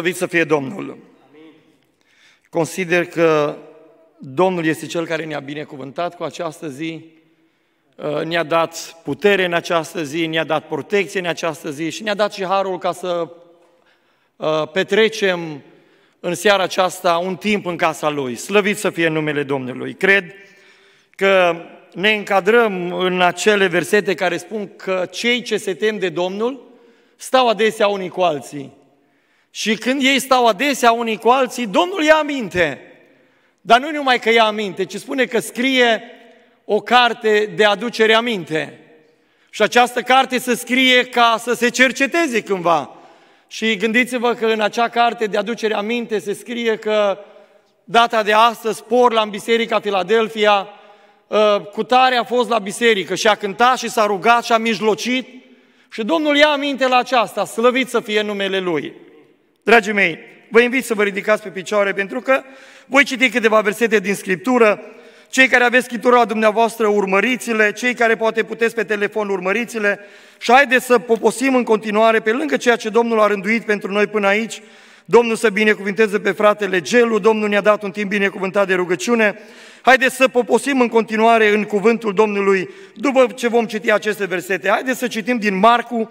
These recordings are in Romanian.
Slăvit să fie Domnul! Amin. Consider că Domnul este Cel care ne-a binecuvântat cu această zi, uh, ne-a dat putere în această zi, ne-a dat protecție în această zi și ne-a dat și harul ca să uh, petrecem în seara aceasta un timp în casa Lui. Slăvit să fie numele Domnului! Cred că ne încadrăm în acele versete care spun că cei ce se tem de Domnul stau adesea unii cu alții și când ei stau adesea unii cu alții, Domnul ia aminte. Dar nu numai că ia aminte, ci spune că scrie o carte de aducere aminte. Și această carte se scrie ca să se cerceteze cândva. Și gândiți-vă că în acea carte de aducere aminte se scrie că data de astăzi, Porla, în Biserica Filadelfia, ă, cu tare a fost la biserică și a cântat și s-a rugat și a mijlocit. Și Domnul ia aminte la aceasta, slăvit să fie numele Lui. Dragii mei, vă invit să vă ridicați pe picioare pentru că voi citi câteva versete din Scriptură. Cei care aveți Scriptura la dumneavoastră, urmăriți-le, cei care poate puteți pe telefon, urmăriți-le și haideți să poposim în continuare pe lângă ceea ce Domnul a rânduit pentru noi până aici, Domnul să binecuvinteze pe fratele Gelu, Domnul ne-a dat un timp binecuvântat de rugăciune. Haideți să poposim în continuare în cuvântul Domnului după ce vom citi aceste versete. Haideți să citim din Marcu,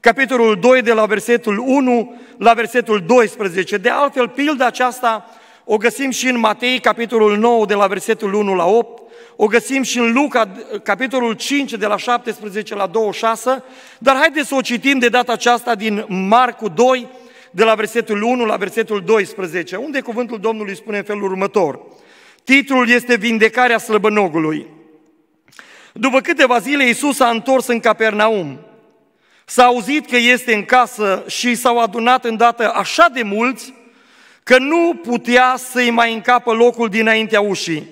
capitolul 2, de la versetul 1 la versetul 12. De altfel, pilda aceasta o găsim și în Matei, capitolul 9, de la versetul 1 la 8, o găsim și în Luca, capitolul 5, de la 17 la 26, dar haideți să o citim de data aceasta din Marcu 2, de la versetul 1 la versetul 12, unde cuvântul Domnului spune în felul următor. Titlul este Vindecarea slăbănogului. După câteva zile, Iisus a întors în Capernaum. S-a auzit că este în casă și s-au adunat îndată așa de mulți că nu putea să-i mai încapă locul dinaintea ușii.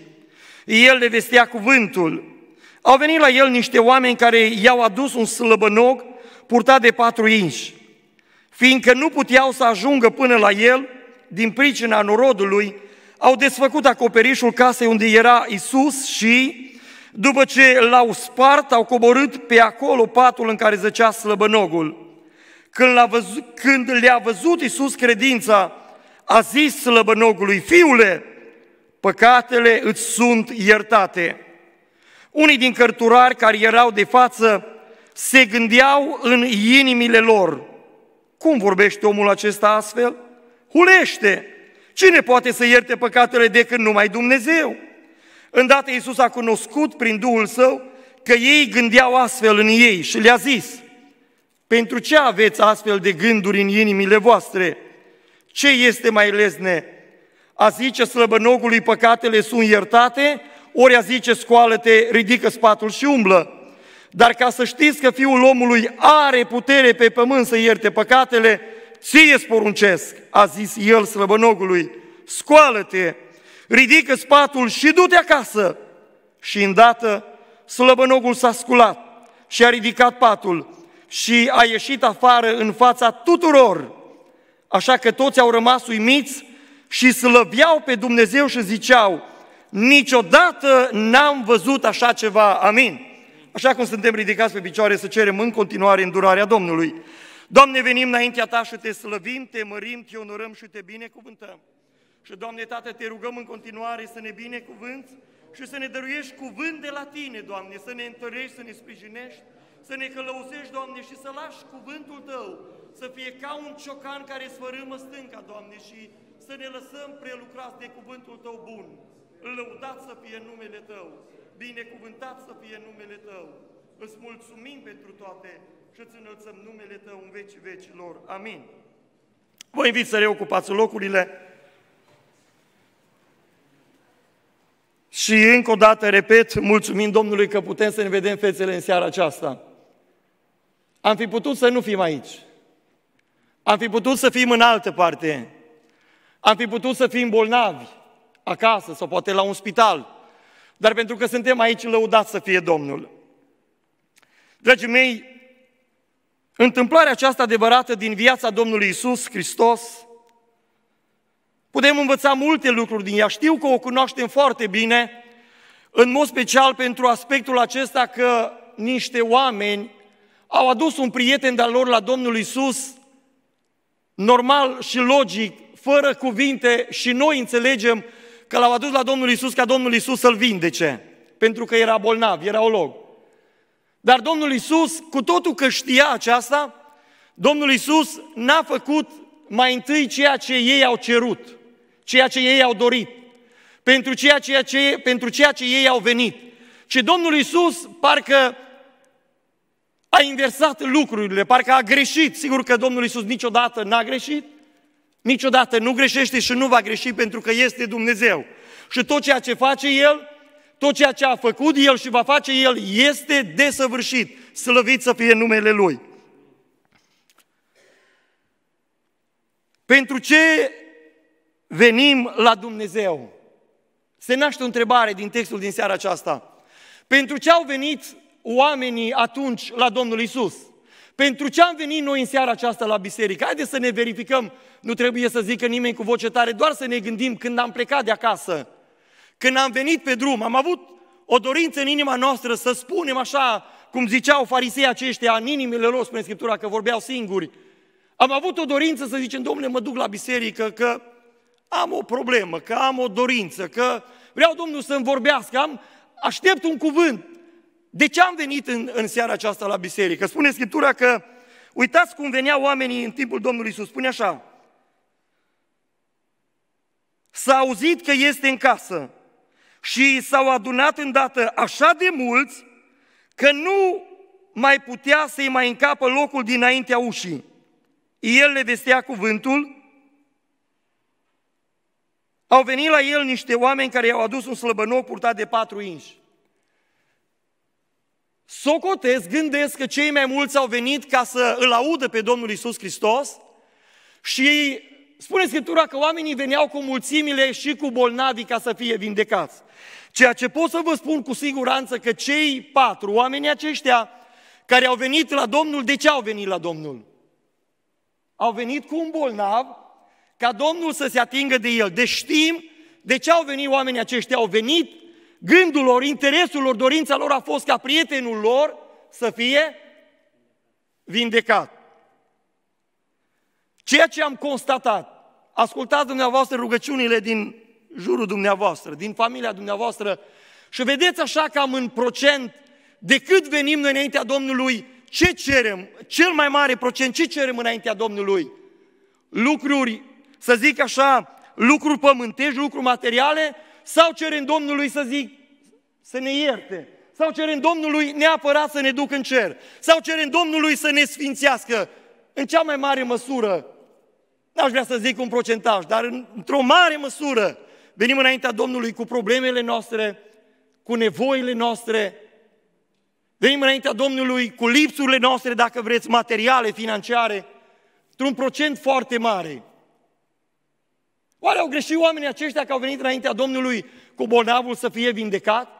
El le vestea cuvântul. Au venit la el niște oameni care i-au adus un slăbănog purtat de patru inși. Fiindcă nu puteau să ajungă până la el, din pricina norodului, au desfăcut acoperișul casei unde era Isus și după ce l-au spart, au coborât pe acolo patul în care zăcea slăbănogul. Când, l-a văzut, când le-a văzut Iisus credința, a zis slăbănogului, Fiule, păcatele îți sunt iertate. Unii din cărturari care erau de față se gândeau în inimile lor, cum vorbește omul acesta astfel? Hulește! Cine poate să ierte păcatele decât numai Dumnezeu? Îndată Iisus a cunoscut prin Duhul Său că ei gândeau astfel în ei și le-a zis, pentru ce aveți astfel de gânduri în inimile voastre? Ce este mai lezne? A zice slăbănogului păcatele sunt iertate, ori a zice scoală-te, ridică spatul și umblă. Dar ca să știți că Fiul omului are putere pe pământ să ierte păcatele, ție sporuncesc, a zis el slăbănogului, scoală-te, ridică spatul și du-te acasă. Și îndată slăbănogul s-a sculat și a ridicat patul și a ieșit afară în fața tuturor. Așa că toți au rămas uimiți și slăbeau pe Dumnezeu și ziceau, niciodată n-am văzut așa ceva, amin. Așa cum suntem ridicați pe picioare să cerem în continuare îndurarea Domnului. Doamne, venim înaintea Ta și Te slăvim, Te mărim, Te onorăm și Te binecuvântăm. Și, Doamne Tată, Te rugăm în continuare să ne binecuvânți și să ne dăruiești cuvânt de la Tine, Doamne, să ne întărești, să ne sprijinești, să ne călăuzești, Doamne, și să lași cuvântul Tău să fie ca un ciocan care sfărâmă stânca, Doamne, și să ne lăsăm prelucrați de cuvântul Tău bun. Lăudat să fie numele Tău, binecuvântat să fie numele Tău. Îți mulțumim pentru toate și îți înălțăm numele Tău în vecii vecilor. Amin. Vă invit să reocupați locurile. Și încă o dată, repet, mulțumim Domnului că putem să ne vedem fețele în seara aceasta. Am fi putut să nu fim aici. Am fi putut să fim în altă parte. Am fi putut să fim bolnavi, acasă sau poate la un spital. Dar pentru că suntem aici, lăudați să fie Domnul. Dragii mei, întâmplarea aceasta adevărată din viața Domnului Isus Hristos Putem învăța multe lucruri din ea. Știu că o cunoaștem foarte bine, în mod special pentru aspectul acesta că niște oameni au adus un prieten de-al lor la Domnul Isus, normal și logic, fără cuvinte, și noi înțelegem că l-au adus la Domnul Isus ca Domnul Isus să-l vindece, pentru că era bolnav, era olog. Dar Domnul Isus, cu totul că știa aceasta, Domnul Isus n-a făcut mai întâi ceea ce ei au cerut ceea ce ei au dorit, pentru ceea, ce, pentru ceea ce ei au venit. Și Domnul Iisus parcă a inversat lucrurile, parcă a greșit. Sigur că Domnul Iisus niciodată n-a greșit, niciodată nu greșește și nu va greși pentru că este Dumnezeu. Și tot ceea ce face El, tot ceea ce a făcut El și va face El este desăvârșit. Slăvit să fie numele Lui. Pentru ce venim la Dumnezeu. Se naște o întrebare din textul din seara aceasta. Pentru ce au venit oamenii atunci la Domnul Isus? Pentru ce am venit noi în seara aceasta la biserică? Haideți să ne verificăm. Nu trebuie să zică nimeni cu voce tare, doar să ne gândim când am plecat de acasă. Când am venit pe drum, am avut o dorință în inima noastră să spunem așa, cum ziceau farisei aceștia, în inimile lor, spune Scriptura, că vorbeau singuri. Am avut o dorință să zicem, domnule, mă duc la biserică, că am o problemă, că am o dorință, că vreau Domnul să-mi vorbească, am, aștept un cuvânt. De ce am venit în, în seara aceasta la biserică? Spune Scriptura că, uitați cum veneau oamenii în timpul Domnului Isus, spune așa, s-a auzit că este în casă și s-au adunat îndată așa de mulți că nu mai putea să-i mai încapă locul dinaintea ușii. El le vestea cuvântul au venit la el niște oameni care i-au adus un slăbănoc purtat de patru inși. Socotez, gândesc că cei mai mulți au venit ca să îl audă pe Domnul Isus Hristos și spune Scriptura că oamenii veneau cu mulțimile și cu bolnavii ca să fie vindecați. Ceea ce pot să vă spun cu siguranță că cei patru oameni aceștia care au venit la Domnul, de ce au venit la Domnul? Au venit cu un bolnav ca Domnul să se atingă de el. Deci știm de ce au venit oamenii aceștia. Au venit, gândul lor, interesul lor, dorința lor a fost ca prietenul lor să fie vindecat. Ceea ce am constatat, ascultați dumneavoastră rugăciunile din jurul dumneavoastră, din familia dumneavoastră și vedeți așa cam în procent de cât venim noi înaintea Domnului, ce cerem, cel mai mare procent, ce cerem înaintea Domnului? Lucruri să zic așa, lucruri pământești, lucruri materiale, sau cerem Domnului să zic, să ne ierte, sau cerem Domnului neapărat să ne ducă în cer, sau cerem Domnului să ne sfințească, în cea mai mare măsură, n-aș vrea să zic un procentaj, dar într-o mare măsură, venim înaintea Domnului cu problemele noastre, cu nevoile noastre, venim înaintea Domnului cu lipsurile noastre, dacă vreți, materiale, financiare, într-un procent foarte mare. Oare au greșit oamenii aceștia că au venit înaintea Domnului cu bolnavul să fie vindecat?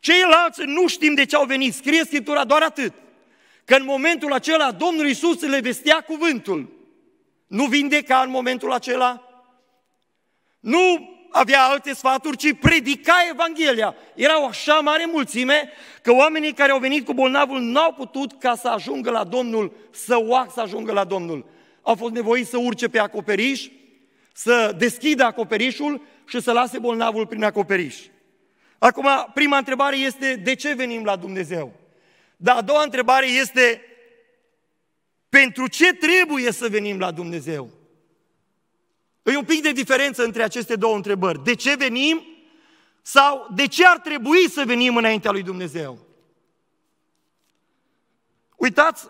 Ceilalți nu știm de ce au venit, scrie Scriptura doar atât. Că în momentul acela Domnul Iisus le vestea cuvântul. Nu vindeca în momentul acela, nu avea alte sfaturi, ci predica Evanghelia. Era o așa mare mulțime că oamenii care au venit cu bolnavul n-au putut ca să ajungă la Domnul, să oac să ajungă la Domnul. Au fost nevoiți să urce pe acoperiș, să deschidă acoperișul și să lase bolnavul prin acoperiș. Acum, prima întrebare este de ce venim la Dumnezeu? Dar a doua întrebare este pentru ce trebuie să venim la Dumnezeu? E un pic de diferență între aceste două întrebări. De ce venim sau de ce ar trebui să venim înaintea lui Dumnezeu? Uitați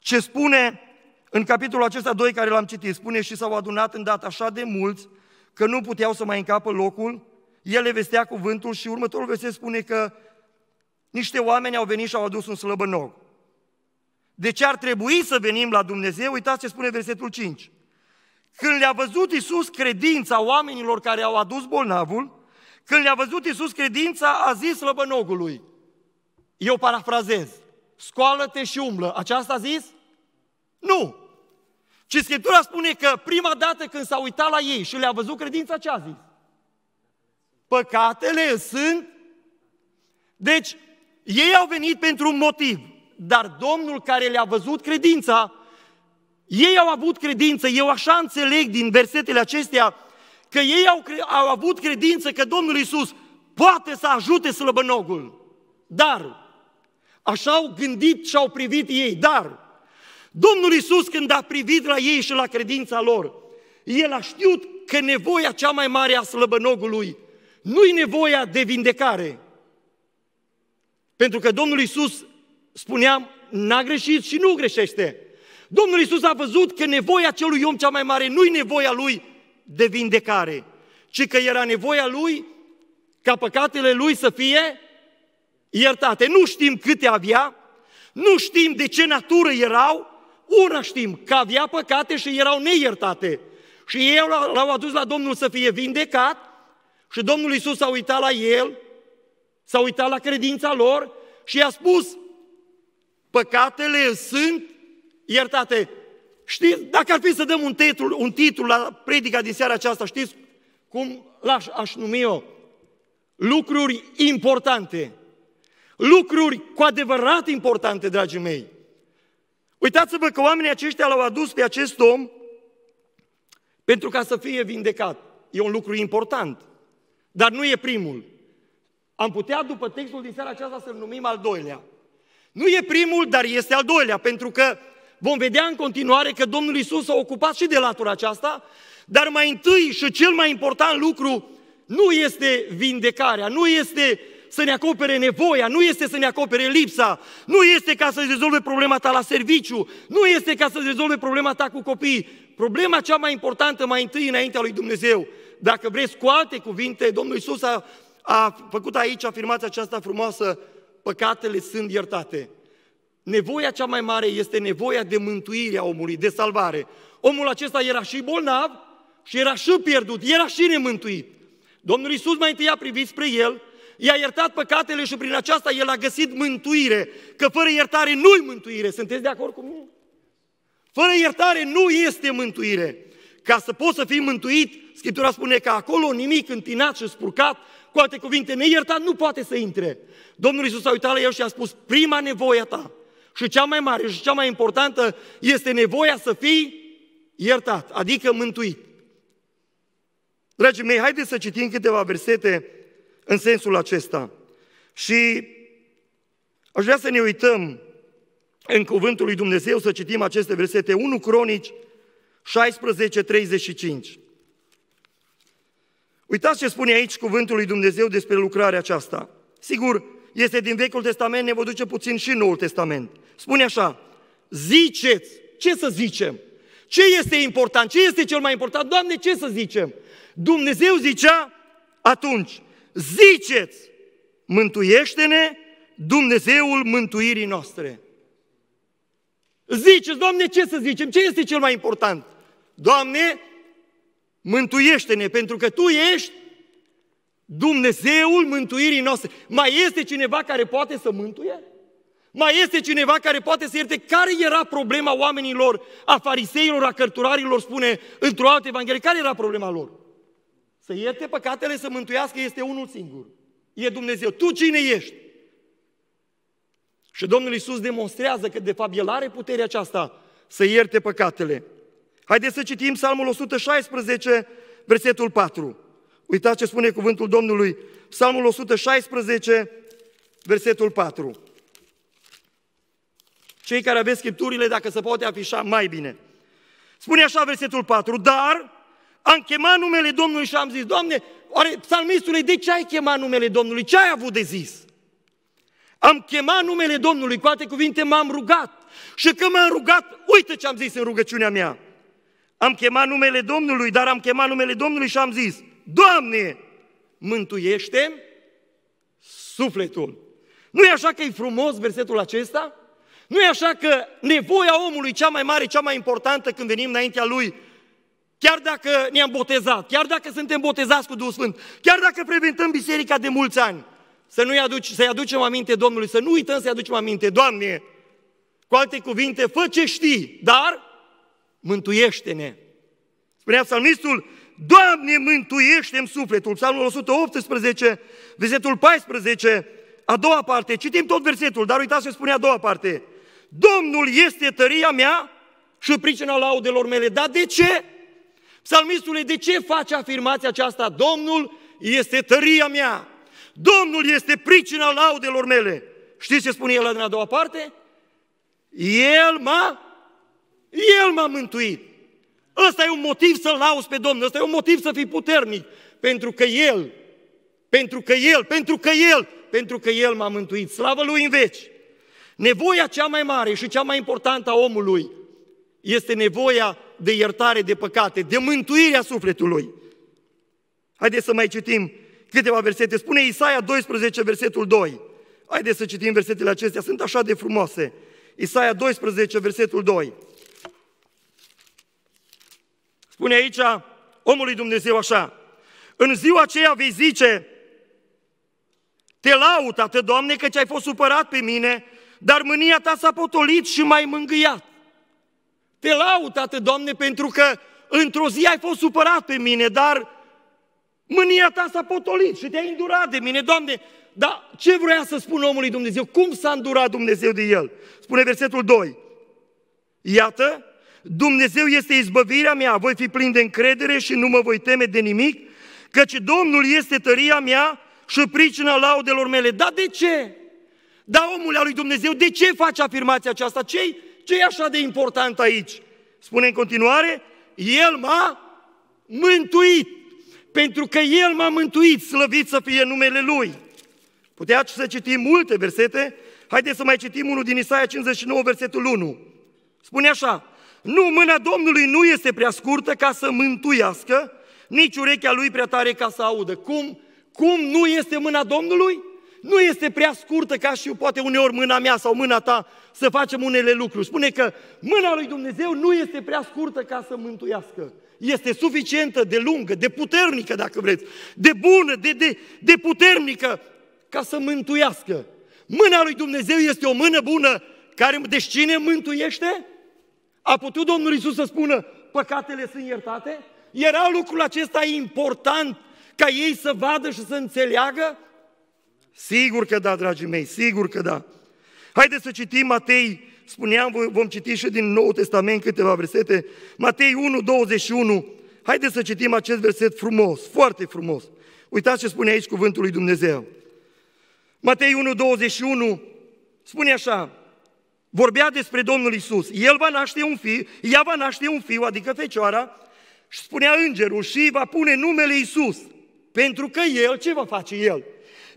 ce spune în capitolul acesta 2 care l-am citit, spune și s-au adunat în data așa de mulți că nu puteau să mai încapă locul, el le vestea cuvântul și următorul verset spune că niște oameni au venit și au adus un slăbănog. De ce ar trebui să venim la Dumnezeu, uitați ce spune versetul 5. Când le-a văzut Iisus credința oamenilor care au adus bolnavul, când le-a văzut Iisus credința, a zis slăbănogului, eu parafrazez, scoală-te și umblă. Aceasta a zis? Nu! Ci Scriptura spune că prima dată când s-a uitat la ei și le-a văzut credința, ce a zis? Păcatele sunt. Deci, ei au venit pentru un motiv, dar Domnul care le-a văzut credința, ei au avut credință, eu așa înțeleg din versetele acestea, că ei au, au avut credință că Domnul Isus poate să ajute slăbănogul. Dar, așa au gândit și au privit ei, dar, Domnul Isus, când a privit la ei și la credința lor, el a știut că nevoia cea mai mare a slăbănogului nu-i nevoia de vindecare. Pentru că Domnul Isus, spuneam, n-a greșit și nu greșește. Domnul Isus a văzut că nevoia celui om cea mai mare nu-i nevoia lui de vindecare, ci că era nevoia lui ca păcatele lui să fie iertate. Nu știm câte avea, nu știm de ce natură erau, una știm, că avea păcate și erau neiertate. Și ei l-au adus la Domnul să fie vindecat și Domnul Isus s-a uitat la el, s-a uitat la credința lor și i-a spus, păcatele sunt iertate. Știți, dacă ar fi să dăm un titlu, un titlu la predica din seara aceasta, știți cum l-aș aș numi eu? Lucruri importante. Lucruri cu adevărat importante, dragii mei. Uitați-vă că oamenii aceștia l-au adus pe acest om pentru ca să fie vindecat. E un lucru important, dar nu e primul. Am putea, după textul din seara aceasta, să-l numim al doilea. Nu e primul, dar este al doilea, pentru că vom vedea în continuare că Domnul Isus s-a ocupat și de latura aceasta, dar mai întâi și cel mai important lucru nu este vindecarea, nu este să ne acopere nevoia, nu este să ne acopere lipsa, nu este ca să rezolve problema ta la serviciu, nu este ca să rezolve problema ta cu copii. Problema cea mai importantă, mai întâi înaintea lui Dumnezeu, dacă vreți cu alte cuvinte, Domnul Isus a, a făcut aici afirmația aceasta frumoasă, păcatele sunt iertate. Nevoia cea mai mare este nevoia de mântuire a omului, de salvare. Omul acesta era și bolnav și era și pierdut, era și nemântuit. Domnul Isus mai întâi a privit spre el i-a iertat păcatele și prin aceasta el a găsit mântuire, că fără iertare nu-i mântuire. Sunteți de acord cu mine? Fără iertare nu este mântuire. Ca să poți să fii mântuit, Scriptura spune că acolo nimic întinat și spurcat, cu alte cuvinte, neiertat nu poate să intre. Domnul Iisus a uitat la el și a spus, prima nevoia ta și cea mai mare și cea mai importantă este nevoia să fii iertat, adică mântuit. Dragii mei, haideți să citim câteva versete în sensul acesta. Și aș vrea să ne uităm în cuvântul lui Dumnezeu să citim aceste versete. 1 Cronici 16, 35. Uitați ce spune aici cuvântul lui Dumnezeu despre lucrarea aceasta. Sigur, este din Vechiul Testament, ne vă duce puțin și în Noul Testament. Spune așa, ziceți, ce să zicem? Ce este important? Ce este cel mai important? Doamne, ce să zicem? Dumnezeu zicea atunci, ziceți, mântuiește-ne Dumnezeul mântuirii noastre. Ziceți, Doamne, ce să zicem? Ce este cel mai important? Doamne, mântuiește-ne, pentru că Tu ești Dumnezeul mântuirii noastre. Mai este cineva care poate să mântuie? Mai este cineva care poate să ierte care era problema oamenilor, a fariseilor, a cărturarilor, spune într-o altă evanghelie, care era problema lor? să ierte păcatele, să mântuiască, este unul singur. E Dumnezeu. Tu cine ești? Și Domnul Iisus demonstrează că de fapt El are puterea aceasta să ierte păcatele. Haideți să citim Psalmul 116, versetul 4. Uitați ce spune cuvântul Domnului. Psalmul 116, versetul 4. Cei care aveți scripturile, dacă se poate afișa mai bine. Spune așa versetul 4, dar am chemat numele Domnului și am zis, Doamne, oare psalmistule, de ce ai chemat numele Domnului? Ce ai avut de zis? Am chemat numele Domnului, cu alte cuvinte m-am rugat. Și când m-am rugat, uite ce am zis în rugăciunea mea. Am chemat numele Domnului, dar am chemat numele Domnului și am zis, Doamne, mântuiește sufletul. Nu e așa că e frumos versetul acesta? Nu e așa că nevoia omului cea mai mare, cea mai importantă când venim înaintea lui chiar dacă ne-am botezat, chiar dacă suntem botezați cu Duhul Sfânt, chiar dacă preventăm biserica de mulți ani, să nu-i aduci, să-i aducem aminte Domnului, să nu uităm să-i aducem aminte, Doamne, cu alte cuvinte, fă ce știi, dar mântuiește-ne. Spunea psalmistul, Doamne, mântuiește-mi sufletul. Psalmul 118, versetul 14, a doua parte. Citim tot versetul, dar uitați ce spune a doua parte. Domnul este tăria mea și pricina laudelor mele. Dar de ce? Psalmistule, de ce face afirmația aceasta? Domnul este tăria mea, Domnul este pricina laudelor mele. Știți ce spune el în a doua parte? El m-a, el m-a mântuit. Ăsta e un motiv să-L lauzi pe Domnul, ăsta e un motiv să fii puternic, pentru că El, pentru că El, pentru că El, pentru că El m-a mântuit. Slavă Lui în veci! Nevoia cea mai mare și cea mai importantă a omului este nevoia de iertare de păcate, de mântuirea sufletului. Haideți să mai citim câteva versete. Spune Isaia 12, versetul 2. Haideți să citim versetele acestea, sunt așa de frumoase. Isaia 12, versetul 2. Spune aici omului Dumnezeu așa. În ziua aceea vei zice, te laud, Tată Doamne, că ai fost supărat pe mine, dar mânia ta s-a potolit și m-ai mângâiat. Te laud, Tată, Doamne, pentru că într-o zi ai fost supărat pe mine, dar mânia ta s-a potolit și te-ai îndurat de mine, Doamne. Dar ce vrea să spun omului Dumnezeu? Cum s-a îndurat Dumnezeu de el? Spune versetul 2. Iată, Dumnezeu este izbăvirea mea, voi fi plin de încredere și nu mă voi teme de nimic, căci Domnul este tăria mea și pricina laudelor mele. Dar de ce? Da, omul al lui Dumnezeu, de ce face afirmația aceasta? Cei i ce e așa de important aici? Spune în continuare, El m-a mântuit, pentru că El m-a mântuit, slăvit să fie numele Lui. Puteați să citim multe versete, haideți să mai citim unul din Isaia 59, versetul 1. Spune așa, nu, mâna Domnului nu este prea scurtă ca să mântuiască, nici urechea lui prea tare ca să audă. Cum? Cum nu este mâna Domnului? Nu este prea scurtă ca și poate uneori mâna mea sau mâna ta să facem unele lucruri. Spune că mâna lui Dumnezeu nu este prea scurtă ca să mântuiască. Este suficientă de lungă, de puternică, dacă vreți, de bună, de, de, de puternică ca să mântuiască. Mâna lui Dumnezeu este o mână bună care, deci cine mântuiește? A putut Domnul Isus să spună, păcatele sunt iertate? Era lucrul acesta important ca ei să vadă și să înțeleagă? Sigur că da, dragii mei, sigur că da. Haideți să citim Matei, spuneam, vom citi și din Noul Testament câteva versete. Matei 1, 21. Haideți să citim acest verset frumos, foarte frumos. Uitați ce spune aici cuvântul lui Dumnezeu. Matei 1, 21 spune așa, vorbea despre Domnul Isus. El va naște un fiu, ea va naște un fiu, adică fecioara, și spunea îngerul și va pune numele Isus. Pentru că el, ce va face el?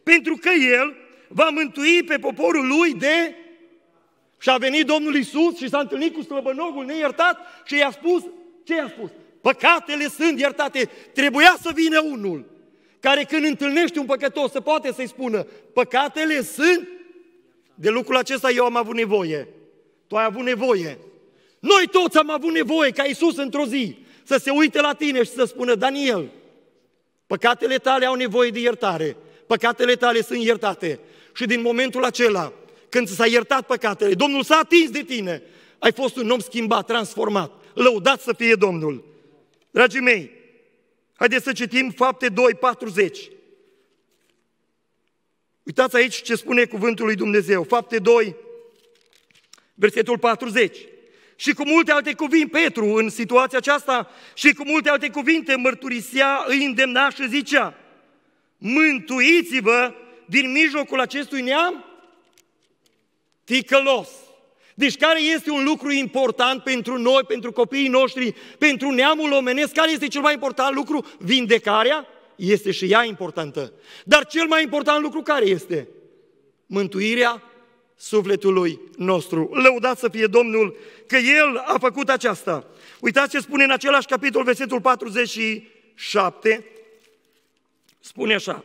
Pentru că el va mântui pe poporul lui de... Și a venit Domnul Isus și s-a întâlnit cu slăbănogul neiertat și i-a spus, ce i-a spus? Păcatele sunt iertate. Trebuia să vină unul care când întâlnește un păcătos să poate să-i spună, păcatele sunt, de lucrul acesta eu am avut nevoie. Tu ai avut nevoie. Noi toți am avut nevoie ca Isus într-o zi să se uite la tine și să spună, Daniel, păcatele tale au nevoie de iertare, păcatele tale sunt iertate. Și din momentul acela, când ți s-a iertat păcatele, Domnul s-a atins de tine, ai fost un om schimbat, transformat. Lăudat să fie Domnul! Dragii mei, haideți să citim fapte 2, 40. Uitați aici ce spune cuvântul lui Dumnezeu. Fapte 2, versetul 40. Și cu multe alte cuvinte, Petru, în situația aceasta, și cu multe alte cuvinte, mărturisea, îi îndemna și zicea, mântuiți-vă din mijlocul acestui neam? Ticălos. Deci care este un lucru important pentru noi, pentru copiii noștri, pentru neamul omenesc? Care este cel mai important lucru? Vindecarea este și ea importantă. Dar cel mai important lucru care este? Mântuirea sufletului nostru. Lăudat să fie Domnul că El a făcut aceasta. Uitați ce spune în același capitol, versetul 47, spune așa.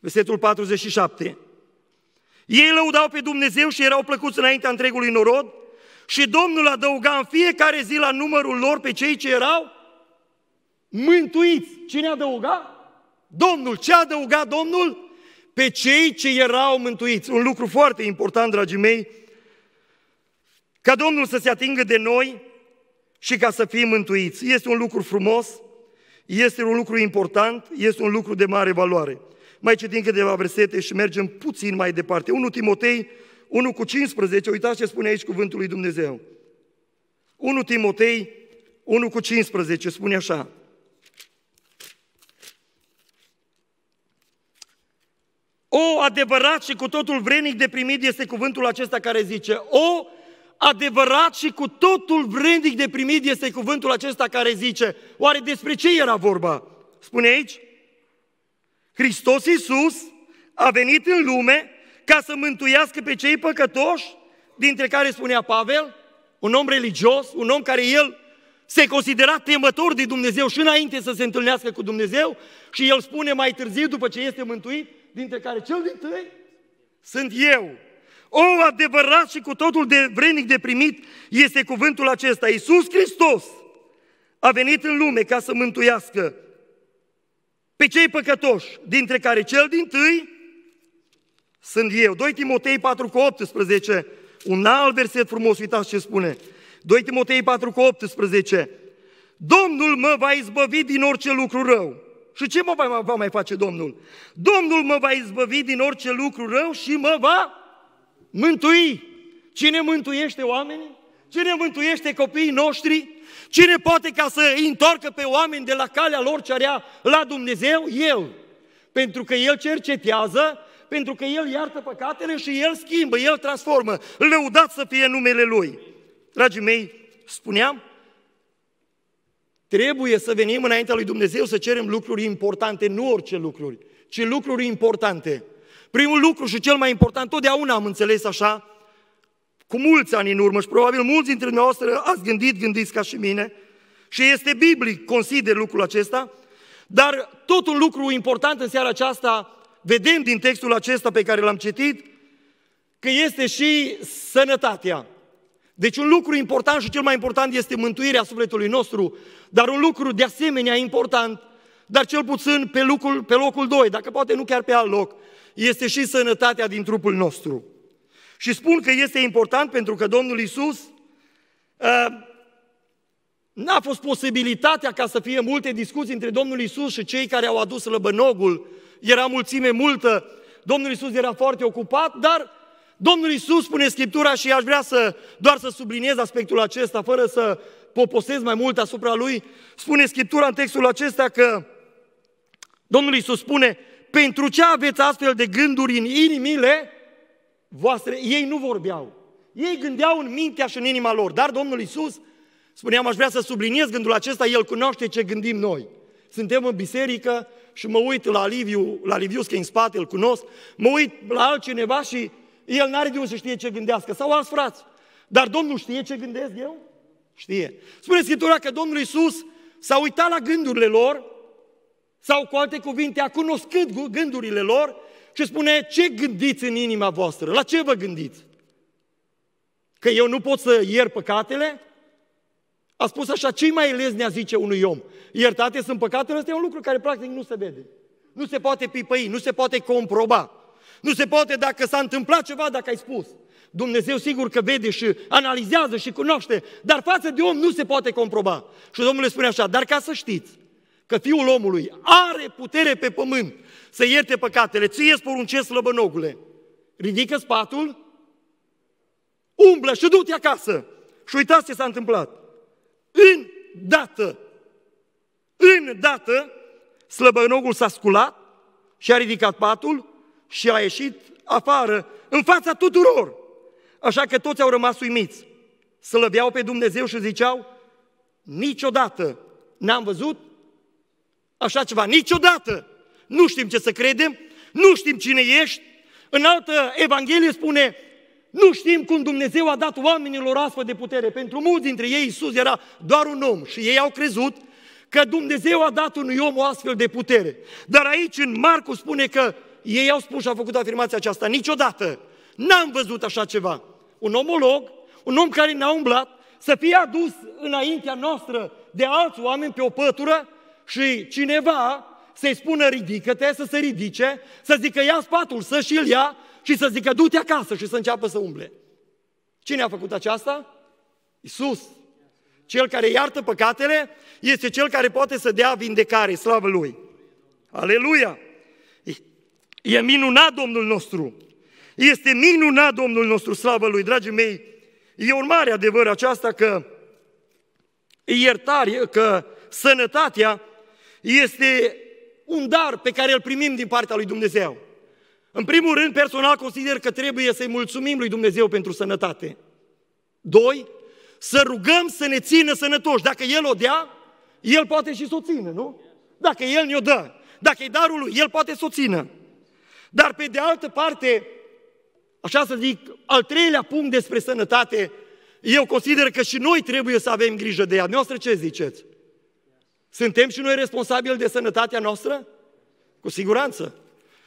Versetul 47. Ei lăudau pe Dumnezeu și erau plăcuți înaintea întregului norod și Domnul adăuga în fiecare zi la numărul lor pe cei ce erau mântuiți. Cine adăuga? Domnul. Ce adăuga Domnul? Pe cei ce erau mântuiți. Un lucru foarte important, dragii mei, ca Domnul să se atingă de noi și ca să fim mântuiți. Este un lucru frumos, este un lucru important, este un lucru de mare valoare. Mai citim câteva versete și mergem puțin mai departe. 1 Timotei 1 cu 15, uitați ce spune aici cuvântul lui Dumnezeu. 1 Timotei 1 cu 15 spune așa. O, adevărat și cu totul vrenic de primit este cuvântul acesta care zice, o, adevărat și cu totul vrenic de primit este cuvântul acesta care zice, oare despre ce era vorba? Spune aici, Hristos Iisus a venit în lume ca să mântuiască pe cei păcătoși, dintre care spunea Pavel, un om religios, un om care el se considera temător de Dumnezeu și înainte să se întâlnească cu Dumnezeu și el spune mai târziu, după ce este mântuit, dintre care cel din tâi sunt eu. O, adevărat și cu totul de vrenic de primit este cuvântul acesta. Iisus Hristos a venit în lume ca să mântuiască pe cei păcătoși, dintre care cel din tâi sunt eu. 2 Timotei 4 cu 18, un alt verset frumos, uitați ce spune. 2 Timotei 4 cu 18, Domnul mă va izbăvi din orice lucru rău. Și ce mă va, va mai face Domnul? Domnul mă va izbăvi din orice lucru rău și mă va mântui. Cine mântuiește oamenii? Cine mântuiește copiii noștri? Cine poate ca să îi întoarcă pe oameni de la calea lor ce area la Dumnezeu? El. Pentru că El cercetează, pentru că El iartă păcatele și El schimbă, El transformă. Lăudat să fie numele Lui. Dragii mei, spuneam, trebuie să venim înaintea lui Dumnezeu să cerem lucruri importante, nu orice lucruri, ci lucruri importante. Primul lucru și cel mai important, totdeauna am înțeles așa, cu mulți ani în urmă și probabil mulți dintre noastre ați gândit, gândiți ca și mine, și este biblic, consider lucrul acesta, dar tot un lucru important în seara aceasta, vedem din textul acesta pe care l-am citit, că este și sănătatea. Deci un lucru important și cel mai important este mântuirea sufletului nostru, dar un lucru de asemenea important, dar cel puțin pe locul, pe locul 2, dacă poate nu chiar pe alt loc, este și sănătatea din trupul nostru. Și spun că este important pentru că Domnul Isus uh, n-a fost posibilitatea ca să fie multe discuții între Domnul Isus și cei care au adus lăbănogul. Era mulțime multă, Domnul Isus era foarte ocupat, dar Domnul Isus spune Scriptura și aș vrea să doar să subliniez aspectul acesta, fără să poposez mai mult asupra lui, spune Scriptura în textul acesta că Domnul Isus spune, pentru ce aveți astfel de gânduri în inimile voastre, ei nu vorbeau. Ei gândeau în mintea și în inima lor, dar Domnul Isus, spuneam, aș vrea să subliniez gândul acesta, El cunoaște ce gândim noi. Suntem în biserică și mă uit la Liviu, la Liviu că în spate, îl cunosc, mă uit la altcineva și el n-are de unde să știe ce gândească, sau alți frați. Dar Domnul știe ce gândesc eu? Știe. Spune Scriptura că Domnul Isus s-a uitat la gândurile lor, sau cu alte cuvinte, a cunoscut gândurile lor și spune ce gândiți în inima voastră, la ce vă gândiți? Că eu nu pot să iert păcatele? A spus așa, Ce mai ne a zice unui om, iertate sunt păcatele, Asta e un lucru care practic nu se vede. Nu se poate pipăi, nu se poate comproba. Nu se poate dacă s-a întâmplat ceva, dacă ai spus. Dumnezeu sigur că vede și analizează și cunoaște, dar față de om nu se poate comproba. Și Domnul le spune așa, dar ca să știți că Fiul omului are putere pe pământ să ierte păcatele, ție îți poruncesc slăbănogule. Ridică spatul, umblă și du-te acasă. Și uitați ce s-a întâmplat. În dată, în dată, slăbănogul s-a sculat și a ridicat patul și a ieșit afară, în fața tuturor. Așa că toți au rămas uimiți. Slăbeau pe Dumnezeu și ziceau, niciodată n-am văzut așa ceva, niciodată nu știm ce să credem, nu știm cine ești. În altă Evanghelie spune, nu știm cum Dumnezeu a dat oamenilor astfel de putere. Pentru mulți dintre ei Isus era doar un om și ei au crezut că Dumnezeu a dat unui om o astfel de putere. Dar aici în Marcu spune că ei au spus și au făcut afirmația aceasta, niciodată n-am văzut așa ceva. Un omolog, un om care n-a umblat, să fie adus înaintea noastră de alți oameni pe o pătură și cineva să-i spună ridică-te, să se ridice, să zică ia spatul, să și-l ia și să zică du-te acasă și să înceapă să umble. Cine a făcut aceasta? Isus. Cel care iartă păcatele este cel care poate să dea vindecare, slavă Lui. Aleluia! E minunat Domnul nostru! Este minunat Domnul nostru, slavă Lui, dragii mei! E un mare adevăr aceasta că iertare, că sănătatea este un dar pe care îl primim din partea lui Dumnezeu. În primul rând, personal consider că trebuie să-i mulțumim lui Dumnezeu pentru sănătate. Doi, să rugăm să ne țină sănătoși. Dacă El o dea, El poate și să o țină, nu? Dacă El ne-o dă, dacă e darul lui, El poate să o țină. Dar pe de altă parte, așa să zic, al treilea punct despre sănătate, eu consider că și noi trebuie să avem grijă de ea. Noastră ce ziceți? Suntem și noi responsabili de sănătatea noastră? Cu siguranță.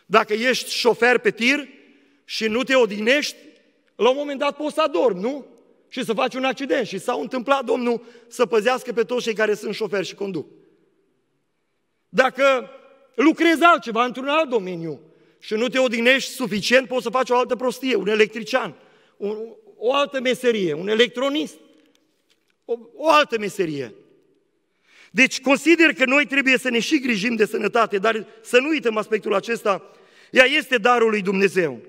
Dacă ești șofer pe tir și nu te odinești, la un moment dat poți să adormi, nu? Și să faci un accident. Și s-a întâmplat, Domnul, să păzească pe toți cei care sunt șoferi și conduc. Dacă lucrezi altceva într-un alt domeniu și nu te odinești suficient, poți să faci o altă prostie, un electrician, un, o altă meserie, un electronist, o, o altă meserie. Deci consider că noi trebuie să ne și grijim de sănătate, dar să nu uităm aspectul acesta, ea este darul lui Dumnezeu.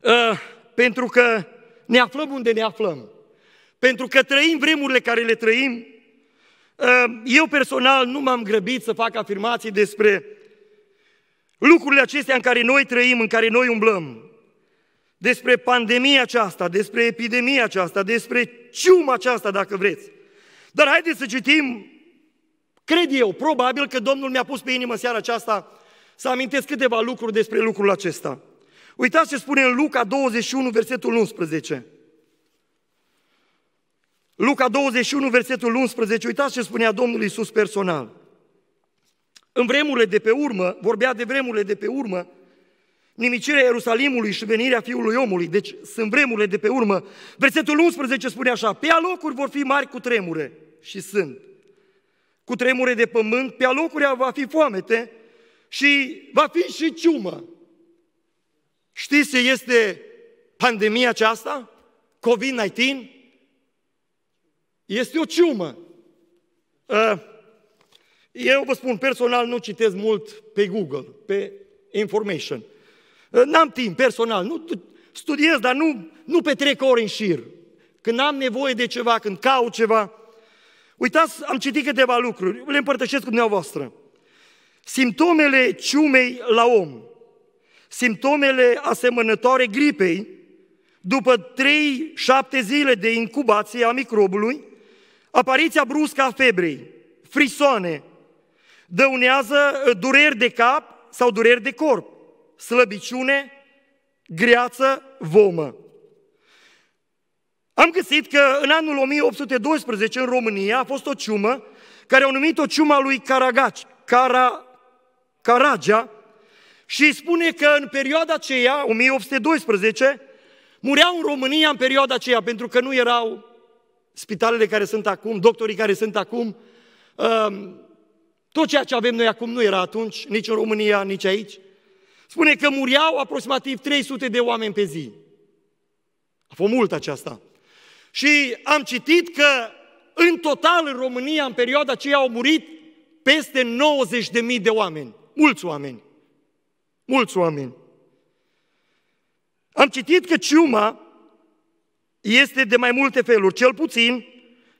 Uh, pentru că ne aflăm unde ne aflăm, pentru că trăim vremurile care le trăim, uh, eu personal nu m-am grăbit să fac afirmații despre lucrurile acestea în care noi trăim, în care noi umblăm, despre pandemia aceasta, despre epidemia aceasta, despre ciuma aceasta, dacă vreți. Dar haideți să citim, cred eu, probabil că Domnul mi-a pus pe inimă seara aceasta să amintesc câteva lucruri despre lucrul acesta. Uitați ce spune în Luca 21, versetul 11. Luca 21, versetul 11, uitați ce spunea Domnul Iisus personal. În vremurile de pe urmă, vorbea de vremurile de pe urmă, nimicirea Ierusalimului și venirea Fiului Omului. Deci sunt vremurile de pe urmă. Versetul 11 spune așa, pe alocuri vor fi mari cu tremure și sunt. Cu tremure de pământ, pe alocuri va fi foamete și va fi și ciumă. Știți ce este pandemia aceasta? COVID-19? Este o ciumă. Ă, eu vă spun personal, nu citesc mult pe Google, pe information. Ă, n-am timp personal, nu studiez, dar nu, nu petrec ore în șir. Când am nevoie de ceva, când caut ceva. Uitați, am citit câteva lucruri, le împărtășesc cu dumneavoastră. Simptomele ciumei la om, simptomele asemănătoare gripei, după 3-7 zile de incubație a microbului, apariția bruscă a febrei, frisoane, dăunează ă, dureri de cap sau dureri de corp slăbiciune, greață, vomă. Am găsit că în anul 1812 în România a fost o ciumă care au numit-o ciuma lui Caragaci, Cara, Caragea, și spune că în perioada aceea, 1812, mureau în România în perioada aceea, pentru că nu erau spitalele care sunt acum, doctorii care sunt acum, um, tot ceea ce avem noi acum nu era atunci, nici în România, nici aici. Spune că muriau aproximativ 300 de oameni pe zi. A fost mult aceasta. Și am citit că în total în România, în perioada aceea, au murit peste 90.000 de oameni. Mulți oameni. Mulți oameni. Am citit că ciuma este de mai multe feluri, cel puțin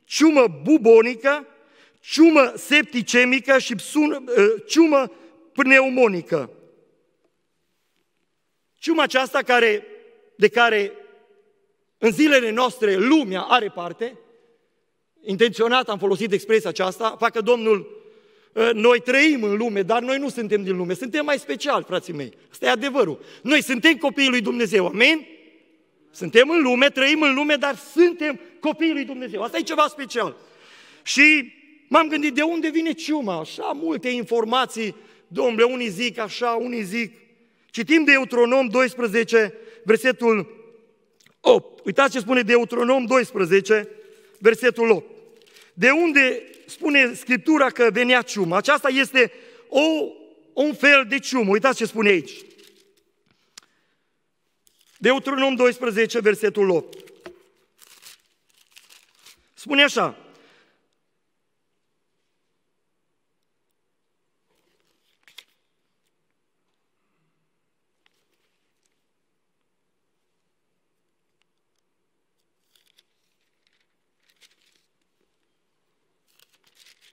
ciumă bubonică, ciumă septicemică și psun, ă, ciumă pneumonică. Ciuma aceasta care, de care în zilele noastre lumea are parte, intenționat am folosit expresia aceasta, facă Domnul, ă, noi trăim în lume, dar noi nu suntem din lume, suntem mai special, frații mei. Asta e adevărul. Noi suntem copiii lui Dumnezeu, amen? Suntem în lume, trăim în lume, dar suntem copiii lui Dumnezeu. Asta e ceva special. Și m-am gândit de unde vine ciuma, așa multe informații, domnule, unii zic așa, unii zic Citim Deuteronom 12, versetul 8. Uitați ce spune Deuteronom 12, versetul 8. De unde spune Scriptura că venea ciuma? Aceasta este o, un fel de ciumă. Uitați ce spune aici. Deuteronom 12, versetul 8. Spune așa,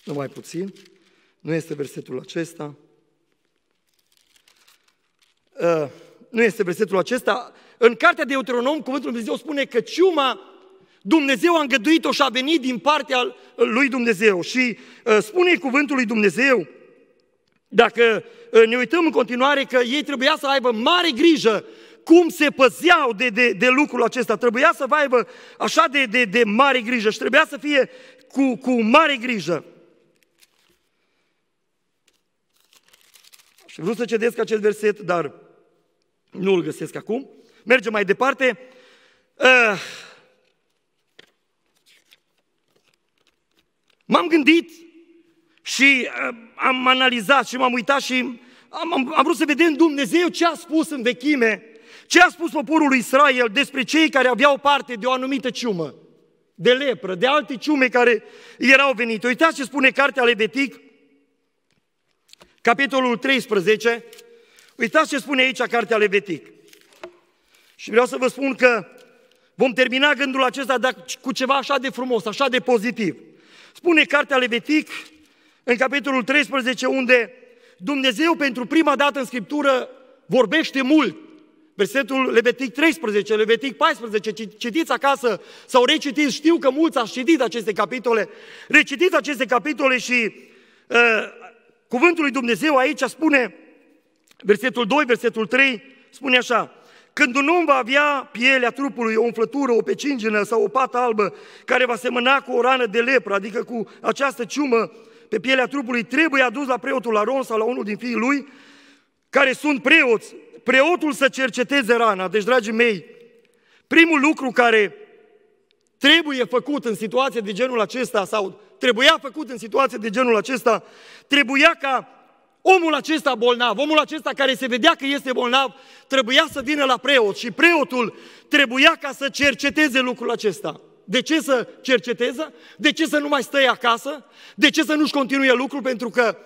Nu mai puțin, nu este versetul acesta. Uh, nu este versetul acesta. În cartea de Deuteronom, cuvântul lui Dumnezeu spune că ciuma Dumnezeu a îngăduit-o și a venit din partea lui Dumnezeu. Și uh, spune cuvântul lui Dumnezeu, dacă uh, ne uităm în continuare că ei trebuia să aibă mare grijă cum se păzeau de, de, de lucrul acesta. Trebuia să aibă așa de, de, de mare grijă și trebuia să fie cu, cu mare grijă. Și vreau să cedesc acest verset, dar nu îl găsesc acum. Mergem mai departe. Eh, m-am gândit și eh, am analizat și m-am uitat și am, am, am vrut să vedem Dumnezeu ce a spus în vechime, ce a spus poporul Israel despre cei care aveau parte de o anumită ciumă, de lepră, de alte ciume care erau venite. Uitați ce spune cartea Levitic, capitolul 13, uitați ce spune aici cartea Levitic. Și vreau să vă spun că vom termina gândul acesta cu ceva așa de frumos, așa de pozitiv. Spune cartea Levitic, în capitolul 13, unde Dumnezeu pentru prima dată în Scriptură vorbește mult. Versetul Levitic 13, Levitic 14, citiți acasă sau recitiți, știu că mulți ați citit aceste capitole, recitiți aceste capitole și uh, Cuvântul lui Dumnezeu aici spune, versetul 2, versetul 3, spune așa, când un om va avea pielea trupului, o umflătură, o pecingină sau o pată albă, care va semăna cu o rană de lepră, adică cu această ciumă pe pielea trupului, trebuie adus la preotul Aron sau la unul din fiii lui, care sunt preoți. Preotul să cerceteze rana. Deci, dragii mei, primul lucru care trebuie făcut în situație de genul acesta sau trebuia făcut în situație de genul acesta, trebuia ca omul acesta bolnav, omul acesta care se vedea că este bolnav, trebuia să vină la preot și preotul trebuia ca să cerceteze lucrul acesta. De ce să cerceteze? De ce să nu mai stăi acasă? De ce să nu-și continue lucrul? Pentru că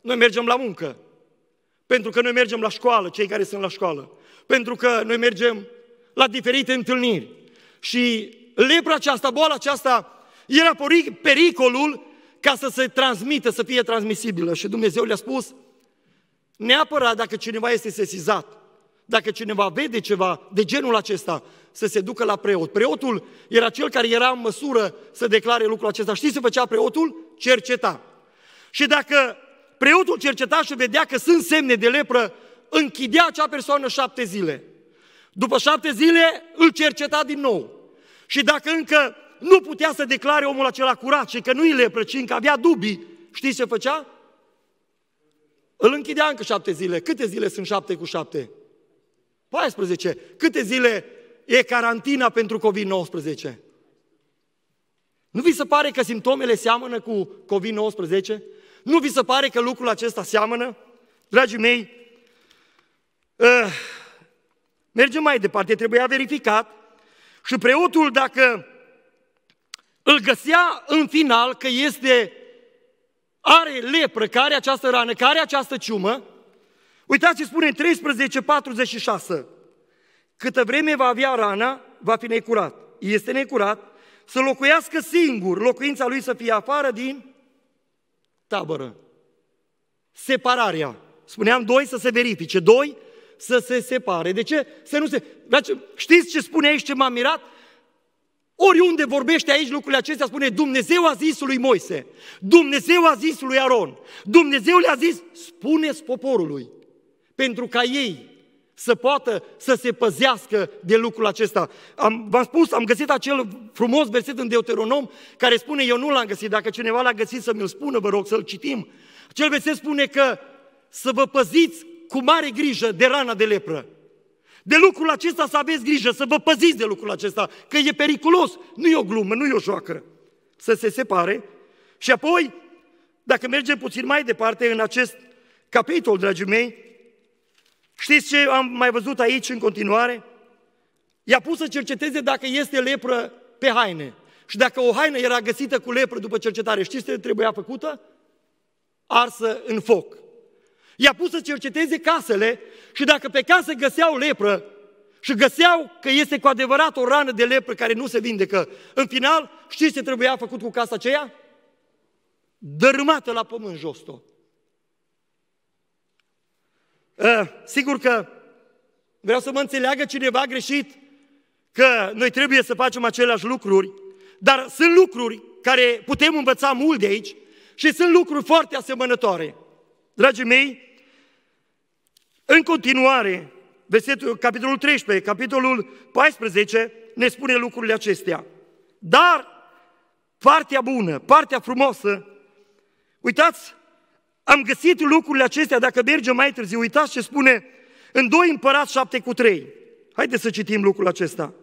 noi mergem la muncă. Pentru că noi mergem la școală, cei care sunt la școală. Pentru că noi mergem la diferite întâlniri. Și lepra aceasta, boala aceasta, era pericolul ca să se transmită, să fie transmisibilă. Și Dumnezeu le-a spus, neapărat dacă cineva este sesizat, dacă cineva vede ceva de genul acesta, să se ducă la preot. Preotul era cel care era în măsură să declare lucrul acesta. Știți ce făcea preotul? Cerceta. Și dacă preotul cerceta și vedea că sunt semne de lepră, închidea acea persoană șapte zile. După șapte zile îl cerceta din nou. Și dacă încă nu putea să declare omul acela curat și că nu îi lepră, ci încă avea dubii. știi ce făcea? Îl închidea încă șapte zile. Câte zile sunt șapte cu șapte? 14. Câte zile e carantina pentru COVID-19? Nu vi se pare că simptomele seamănă cu COVID-19? Nu vi se pare că lucrul acesta seamănă? Dragii mei, eh, mergem mai departe, trebuia verificat și preotul dacă îl găsea în final că este, are lepră, care are această rană, care are această ciumă. Uitați ce spune în 46, Câtă vreme va avea rana, va fi necurat. Este necurat să locuiască singur, locuința lui să fie afară din tabără. Separarea. Spuneam doi să se verifice, doi să se separe. De ce? Să nu se... Știți ce spune aici ce m-a mirat? Oriunde vorbește aici lucrurile acestea, spune Dumnezeu a zis lui Moise, Dumnezeu a zis lui Aron, Dumnezeu le-a zis, spuneți poporului, pentru ca ei să poată să se păzească de lucrul acesta. Am, v-am spus, am găsit acel frumos verset în Deuteronom care spune, eu nu l-am găsit, dacă cineva l-a găsit să mi-l spună, vă rog să-l citim. Acel verset spune că să vă păziți cu mare grijă de rana de lepră. De lucrul acesta să aveți grijă, să vă păziți de lucrul acesta, că e periculos. Nu e o glumă, nu e o joacă. Să se separe. Și apoi, dacă mergem puțin mai departe în acest capitol, dragii mei, știți ce am mai văzut aici în continuare? I-a pus să cerceteze dacă este lepră pe haine. Și dacă o haină era găsită cu lepră după cercetare, știți ce trebuia făcută? Arsă în foc i-a pus să cerceteze casele și dacă pe casă găseau lepră și găseau că este cu adevărat o rană de lepră care nu se vindecă, în final, știți ce trebuia făcut cu casa aceea? Dărâmată la pământ josto. Uh, ă, sigur că vreau să mă înțeleagă cineva greșit că noi trebuie să facem aceleași lucruri, dar sunt lucruri care putem învăța mult de aici și sunt lucruri foarte asemănătoare. Dragii mei, în continuare, versetul, capitolul 13, capitolul 14, ne spune lucrurile acestea. Dar partea bună, partea frumoasă, uitați, am găsit lucrurile acestea, dacă mergem mai târziu, uitați ce spune în 2 împărați 7 cu 3. Haideți să citim lucrul acesta.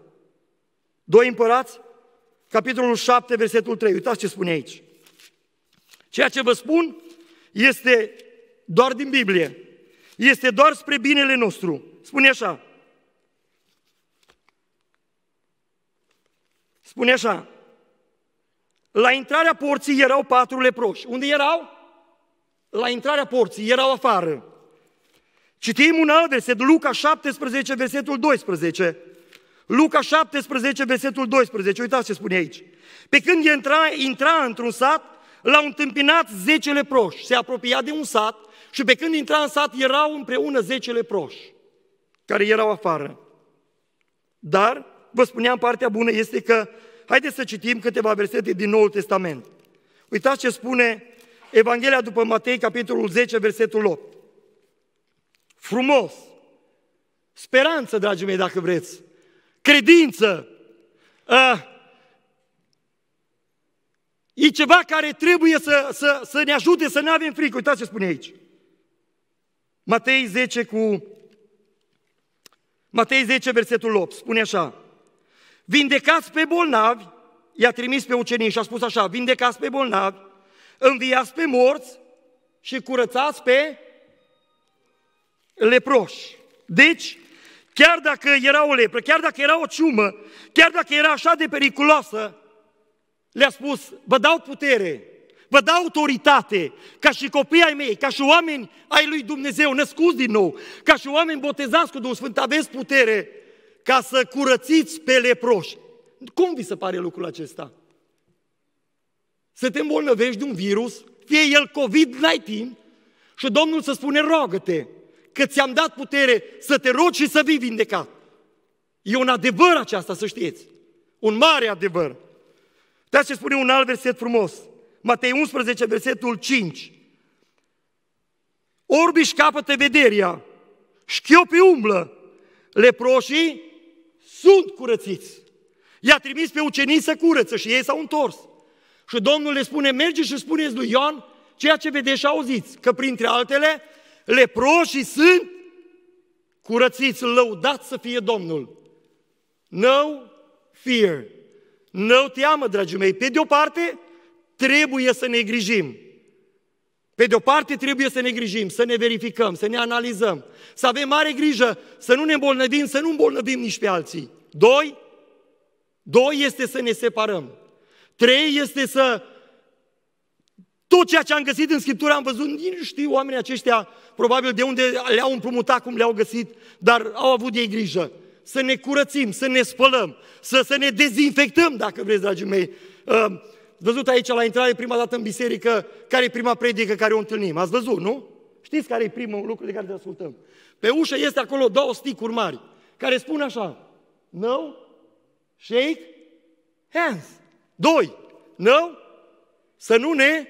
2 împărați, capitolul 7, versetul 3. Uitați ce spune aici. Ceea ce vă spun este doar din Biblie este doar spre binele nostru. Spune așa. Spune așa. La intrarea porții erau patru leproși. Unde erau? La intrarea porții erau afară. Citim un alt verset, Luca 17, versetul 12. Luca 17, versetul 12. Uitați ce spune aici. Pe când intra, intra într-un sat, l-au întâmpinat 10 leproși. Se apropia de un sat și pe când intra în sat, erau împreună zece leproși care erau afară. Dar, vă spuneam, partea bună este că, haideți să citim câteva versete din Noul Testament. Uitați ce spune Evanghelia după Matei, capitolul 10, versetul 8. Frumos! Speranță, dragii mei, dacă vreți. Credință! Uh, e ceva care trebuie să, să, să ne ajute să nu avem frică. Uitați ce spune aici. Matei 10 cu Matei 10, versetul 8, spune așa, Vindecați pe bolnavi, i-a trimis pe ucenici și a spus așa, vindecați pe bolnavi, înviați pe morți și curățați pe leproși. Deci, chiar dacă era o lepră, chiar dacă era o ciumă, chiar dacă era așa de periculoasă, le-a spus, vă dau putere vă dau autoritate, ca și copii ai mei, ca și oameni ai lui Dumnezeu, născuți din nou, ca și oameni botezați cu Duhul Sfânt, aveți putere ca să curățiți pe leproși. Cum vi se pare lucrul acesta? Să te îmbolnăvești de un virus, fie el COVID-19, și Domnul să spune, roagă-te, că ți-am dat putere să te rogi și să vii vindecat. E un adevăr aceasta, să știți. Un mare adevăr. Dați ce spune un alt verset frumos. Matei 11, versetul 5. Orbi își capătă vederea, șchiopii umblă, leproșii sunt curățiți. I-a trimis pe ucenici să curăță și ei s-au întors. Și Domnul le spune, merge și spuneți lui Ioan ceea ce vedeți și auziți, că printre altele, leproșii sunt curățiți, lăudați să fie Domnul. No fear, no teamă, dragii mei, pe de o parte trebuie să ne grijim. Pe de o parte trebuie să ne grijim, să ne verificăm, să ne analizăm, să avem mare grijă, să nu ne îmbolnăvim, să nu îmbolnăvim nici pe alții. Doi, doi este să ne separăm. Trei este să tot ceea ce am găsit în Scriptură am văzut, nici nu știu oamenii aceștia probabil de unde le-au împrumutat, cum le-au găsit, dar au avut ei grijă. Să ne curățim, să ne spălăm, să, să ne dezinfectăm, dacă vreți, dragii mei, ă, văzut aici la intrare prima dată în biserică care e prima predică care o întâlnim. Ați văzut, nu? Știți care e primul lucru de care te ascultăm? Pe ușă este acolo două sticuri mari care spun așa. No, shake hands. Doi, no, să nu ne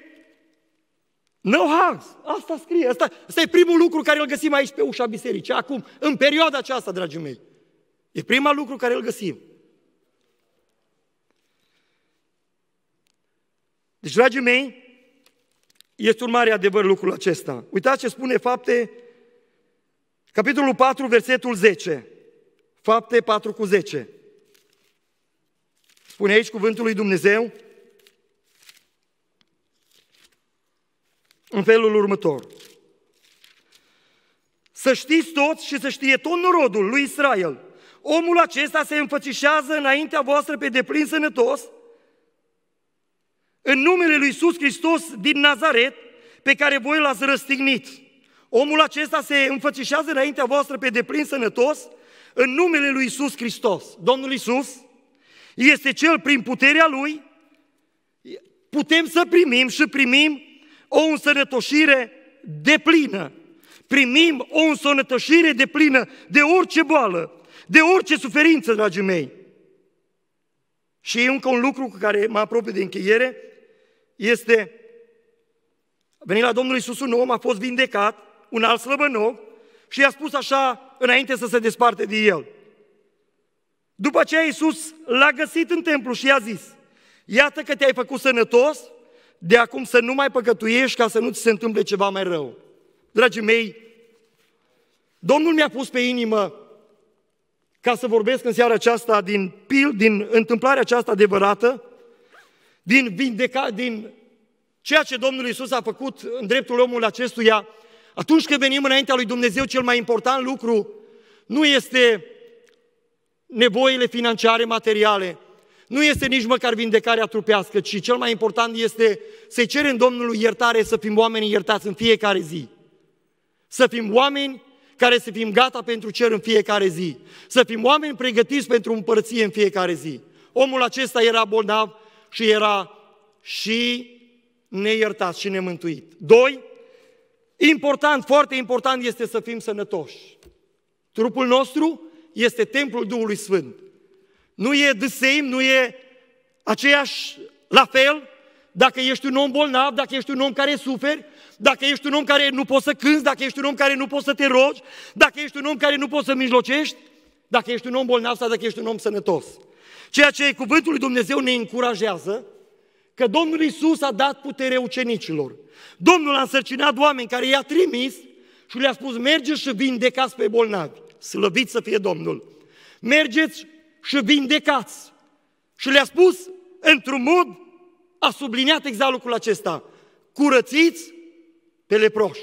No hands. Asta scrie. Asta, asta e primul lucru care îl găsim aici pe ușa bisericii. Acum, în perioada aceasta, dragii mei. E primul lucru care îl găsim. Deci, dragii mei, este un mare adevăr lucrul acesta. Uitați ce spune fapte, capitolul 4, versetul 10. Fapte 4 cu 10. Spune aici cuvântul lui Dumnezeu în felul următor. Să știți toți și să știe tot norodul lui Israel. Omul acesta se înfățișează înaintea voastră pe deplin sănătos – în numele lui Iisus Hristos din Nazaret, pe care voi l-ați răstignit. Omul acesta se înfățișează înaintea voastră pe deplin sănătos, în numele lui Iisus Hristos. Domnul Iisus este Cel prin puterea Lui, putem să primim și primim o însănătoșire deplină. Primim o însănătoșire deplină de orice boală, de orice suferință, dragii mei. Și încă un lucru cu care mă apropie de încheiere, este, a venit la Domnul Isus un om, a fost vindecat, un alt slăbănoc, și i-a spus așa înainte să se desparte de el. După aceea Iisus l-a găsit în templu și i-a zis, iată că te-ai făcut sănătos, de acum să nu mai păcătuiești ca să nu ți se întâmple ceva mai rău. Dragii mei, Domnul mi-a pus pe inimă ca să vorbesc în seara aceasta din pil, din întâmplarea aceasta adevărată, din vindeca, din ceea ce Domnul Isus a făcut în dreptul omului acestuia, atunci când venim înaintea lui Dumnezeu, cel mai important lucru nu este nevoile financiare, materiale, nu este nici măcar vindecarea trupească, ci cel mai important este să-i cerem Domnului iertare, să fim oameni iertați în fiecare zi. Să fim oameni care să fim gata pentru cer în fiecare zi. Să fim oameni pregătiți pentru împărăție în fiecare zi. Omul acesta era bolnav, și era și neiertat și nemântuit. Doi, important, foarte important este să fim sănătoși. Trupul nostru este templul Duhului Sfânt. Nu e the same, nu e aceeași la fel, dacă ești un om bolnav, dacă ești un om care suferi, dacă ești un om care nu poți să cânți, dacă ești un om care nu poți să te rogi, dacă ești un om care nu poți să mijlocești, dacă ești un om bolnav sau dacă ești un om sănătos. Ceea ce e cuvântul lui Dumnezeu ne încurajează că Domnul Isus a dat putere ucenicilor. Domnul a însărcinat oameni care i-a trimis și le-a spus, mergeți și vindecați pe bolnavi. Slăvit să fie Domnul! Mergeți și vindecați! Și le-a spus, într-un mod, a subliniat exact lucrul acesta, curățiți pe leproși.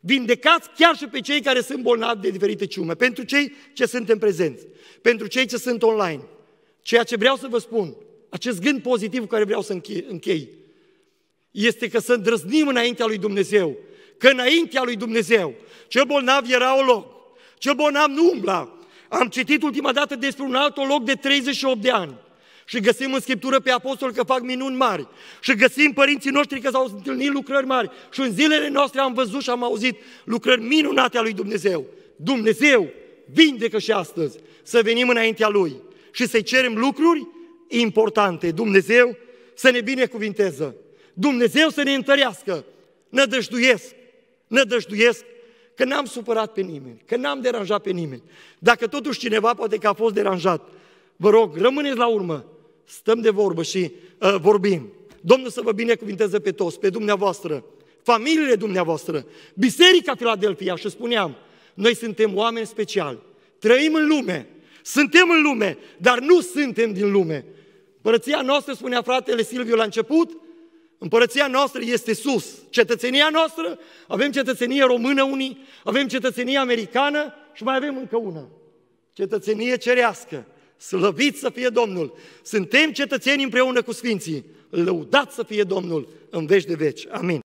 Vindecați chiar și pe cei care sunt bolnavi de diferite ciume, pentru cei ce sunt în prezență. pentru cei ce sunt online, Ceea ce vreau să vă spun, acest gând pozitiv cu care vreau să închei, este că să îndrăznim înaintea lui Dumnezeu, că înaintea lui Dumnezeu, ce bolnav era loc, ce bolnav nu umbla. Am citit ultima dată despre un alt olog de 38 de ani și găsim în Scriptură pe apostol că fac minuni mari și găsim părinții noștri că s-au întâlnit lucrări mari și în zilele noastre am văzut și am auzit lucrări minunate ale lui Dumnezeu. Dumnezeu vindecă și astăzi să venim înaintea Lui și să-i cerem lucruri importante. Dumnezeu să ne binecuvinteze. Dumnezeu să ne întărească. Nădăjduiesc, nădăjduiesc că n-am supărat pe nimeni, că n-am deranjat pe nimeni. Dacă totuși cineva poate că a fost deranjat, vă rog, rămâneți la urmă, stăm de vorbă și uh, vorbim. Domnul să vă binecuvinteze pe toți, pe dumneavoastră, familiile dumneavoastră, Biserica Filadelfia și spuneam, noi suntem oameni speciali, trăim în lume, suntem în lume, dar nu suntem din lume. Împărăția noastră, spunea fratele Silviu la început, Împărăția noastră este sus. Cetățenia noastră, avem cetățenie română unii, avem cetățenie americană și mai avem încă una. Cetățenie cerească. Slăvit să fie Domnul! Suntem cetățeni împreună cu Sfinții. Lăudat să fie Domnul în veci de veci. Amin.